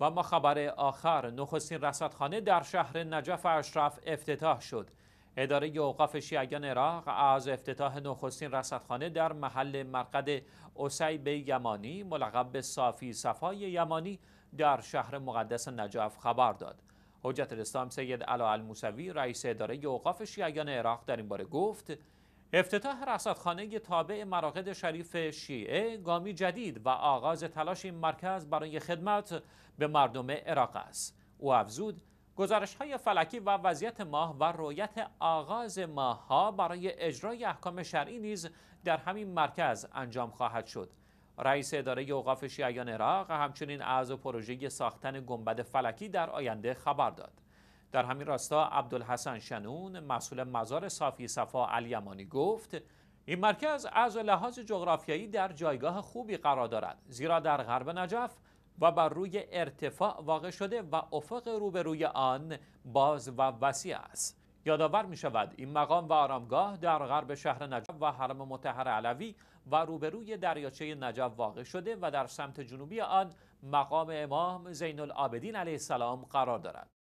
و ما خبر آخر نخستین رصدخانه در شهر نجف اشرف افتتاح شد اداره اوقاف شیعیان عراق از افتتاح نخستین رصدخانه در محل مرقد اسیب یمانی ملقب به صافی صفای یمانی در شهر مقدس نجف خبر داد حجت الاسلام سید علا الموسوی رئیس اداره اوقاف شیعیان عراق در این باره گفت افتتاح رصدخانه تابع مراقد شریف شیعه گامی جدید و آغاز تلاش این مرکز برای خدمت به مردم عراق است او افزود گزارش های فلکی و وضعیت ماه و رویت آغاز ماه ها برای اجرای احکام شرعی نیز در همین مرکز انجام خواهد شد رئیس اداره اوقاف شیعیان عراق همچنین از پروژه ساختن گنبد فلکی در آینده خبر داد در همین راستا عبدالحسن شنون مسئول مزار صافی صفا الیمانی گفت این مرکز از لحاظ جغرافیایی در جایگاه خوبی قرار دارد زیرا در غرب نجف و بر روی ارتفاع واقع شده و افق روبروی آن باز و وسیع است یادآور می شود این مقام و آرامگاه در غرب شهر نجف و حرم متحر علوی و روبروی دریاچه نجف واقع شده و در سمت جنوبی آن مقام امام زین العابدین علیه السلام قرار دارد